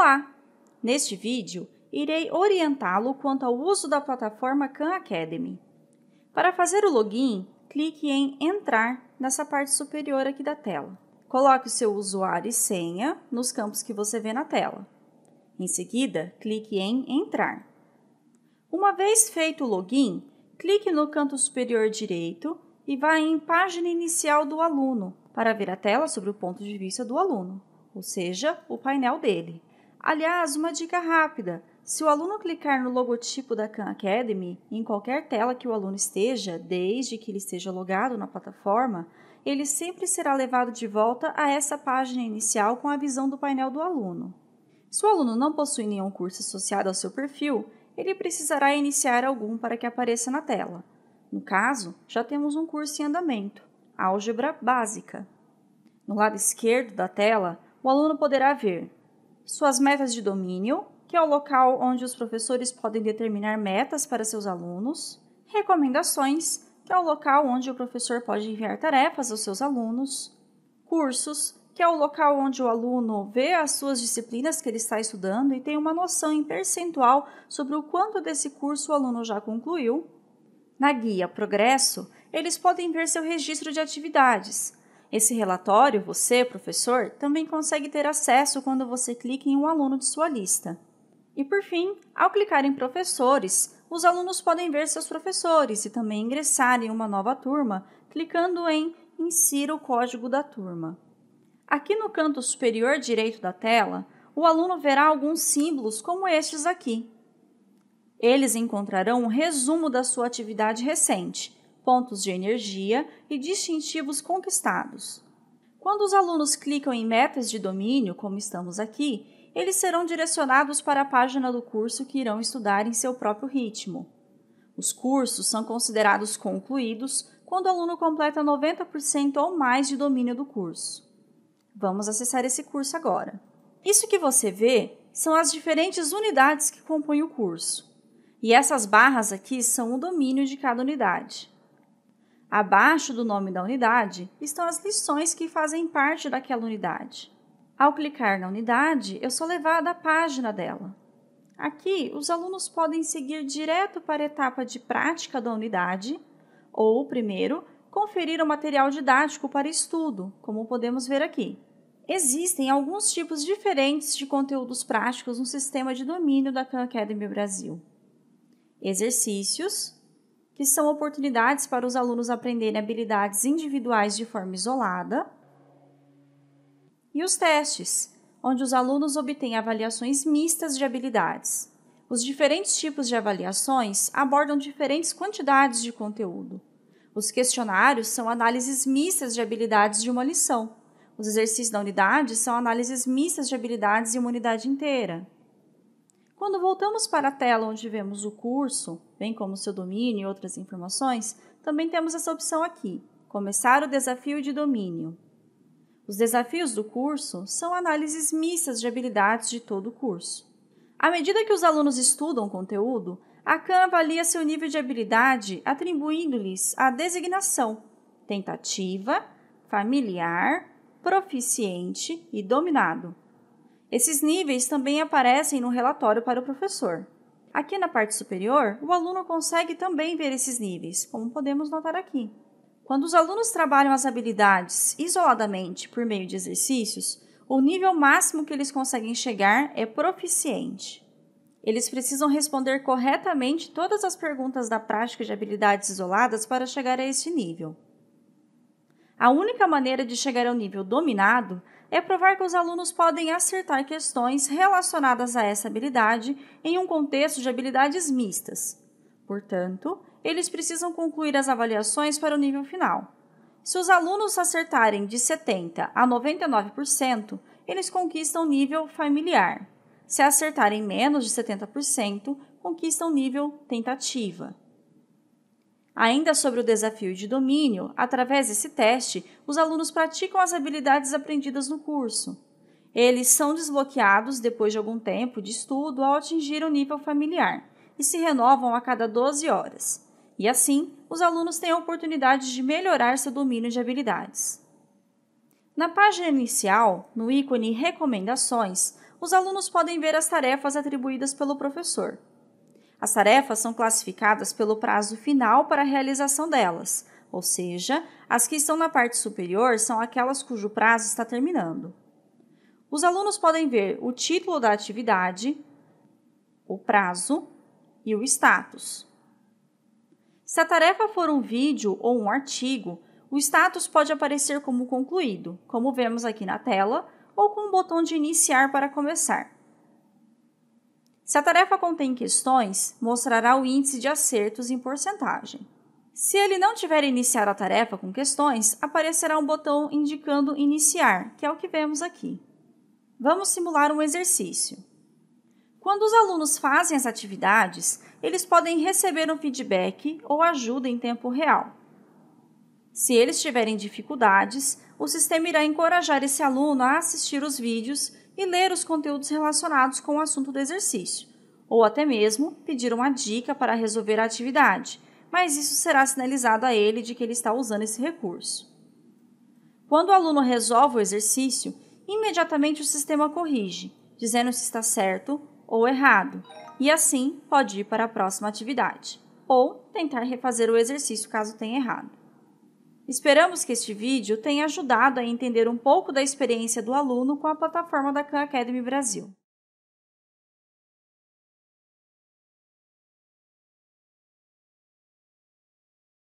Olá! Neste vídeo, irei orientá-lo quanto ao uso da plataforma Khan Academy. Para fazer o login, clique em Entrar nessa parte superior aqui da tela. Coloque o seu usuário e senha nos campos que você vê na tela. Em seguida, clique em Entrar. Uma vez feito o login, clique no canto superior direito e vá em Página Inicial do aluno para ver a tela sobre o ponto de vista do aluno, ou seja, o painel dele. Aliás, uma dica rápida: se o aluno clicar no logotipo da Khan Academy, em qualquer tela que o aluno esteja, desde que ele esteja logado na plataforma, ele sempre será levado de volta a essa página inicial com a visão do painel do aluno. Se o aluno não possui nenhum curso associado ao seu perfil, ele precisará iniciar algum para que apareça na tela. No caso, já temos um curso em andamento, Álgebra Básica. No lado esquerdo da tela, o aluno poderá ver suas metas de domínio, que é o local onde os professores podem determinar metas para seus alunos, recomendações, que é o local onde o professor pode enviar tarefas aos seus alunos, cursos, que é o local onde o aluno vê as suas disciplinas que ele está estudando e tem uma noção em percentual sobre o quanto desse curso o aluno já concluiu. Na guia Progresso, eles podem ver seu registro de atividades, esse relatório, você, professor, também consegue ter acesso quando você clica em um aluno de sua lista. E por fim, ao clicar em professores, os alunos podem ver seus professores e também ingressar em uma nova turma clicando em Insira o código da turma. Aqui no canto superior direito da tela, o aluno verá alguns símbolos como estes aqui. Eles encontrarão um resumo da sua atividade recente pontos de energia e distintivos conquistados. Quando os alunos clicam em metas de domínio, como estamos aqui, eles serão direcionados para a página do curso que irão estudar em seu próprio ritmo. Os cursos são considerados concluídos quando o aluno completa 90% ou mais de domínio do curso. Vamos acessar esse curso agora. Isso que você vê são as diferentes unidades que compõem o curso. E essas barras aqui são o domínio de cada unidade. Abaixo do nome da unidade estão as lições que fazem parte daquela unidade. Ao clicar na unidade, eu sou levada à página dela. Aqui, os alunos podem seguir direto para a etapa de prática da unidade ou, primeiro, conferir o material didático para estudo, como podemos ver aqui. Existem alguns tipos diferentes de conteúdos práticos no sistema de domínio da Khan Academy Brasil. Exercícios, que são oportunidades para os alunos aprenderem habilidades individuais de forma isolada, e os testes, onde os alunos obtêm avaliações mistas de habilidades. Os diferentes tipos de avaliações abordam diferentes quantidades de conteúdo. Os questionários são análises mistas de habilidades de uma lição. Os exercícios da unidade são análises mistas de habilidades de uma unidade inteira. Quando voltamos para a tela onde vemos o curso, bem como seu domínio e outras informações, também temos essa opção aqui: Começar o desafio de domínio. Os desafios do curso são análises mistas de habilidades de todo o curso. À medida que os alunos estudam o conteúdo, a Khan avalia seu nível de habilidade atribuindo-lhes a designação tentativa, familiar, proficiente e dominado. Esses níveis também aparecem no relatório para o professor. Aqui na parte superior, o aluno consegue também ver esses níveis, como podemos notar aqui. Quando os alunos trabalham as habilidades isoladamente por meio de exercícios, o nível máximo que eles conseguem chegar é proficiente. Eles precisam responder corretamente todas as perguntas da prática de habilidades isoladas para chegar a esse nível. A única maneira de chegar ao nível dominado é provar que os alunos podem acertar questões relacionadas a essa habilidade em um contexto de habilidades mistas. Portanto, eles precisam concluir as avaliações para o nível final. Se os alunos acertarem de 70% a 99%, eles conquistam nível familiar. Se acertarem menos de 70%, conquistam nível tentativa. Ainda sobre o desafio de domínio, através desse teste, os alunos praticam as habilidades aprendidas no curso. Eles são desbloqueados depois de algum tempo de estudo ao atingir o nível familiar e se renovam a cada 12 horas. E assim, os alunos têm a oportunidade de melhorar seu domínio de habilidades. Na página inicial, no ícone Recomendações, os alunos podem ver as tarefas atribuídas pelo professor. As tarefas são classificadas pelo prazo final para a realização delas, ou seja, as que estão na parte superior são aquelas cujo prazo está terminando. Os alunos podem ver o título da atividade, o prazo e o status. Se a tarefa for um vídeo ou um artigo, o status pode aparecer como concluído, como vemos aqui na tela, ou com o botão de iniciar para começar. Se a tarefa contém questões, mostrará o índice de acertos em porcentagem. Se ele não tiver iniciado a tarefa com questões, aparecerá um botão indicando iniciar, que é o que vemos aqui. Vamos simular um exercício. Quando os alunos fazem as atividades, eles podem receber um feedback ou ajuda em tempo real. Se eles tiverem dificuldades, o sistema irá encorajar esse aluno a assistir os vídeos e ler os conteúdos relacionados com o assunto do exercício, ou até mesmo pedir uma dica para resolver a atividade, mas isso será sinalizado a ele de que ele está usando esse recurso. Quando o aluno resolve o exercício, imediatamente o sistema corrige, dizendo se está certo ou errado, e assim pode ir para a próxima atividade, ou tentar refazer o exercício caso tenha errado. Esperamos que este vídeo tenha ajudado a entender um pouco da experiência do aluno com a plataforma da Khan Academy Brasil.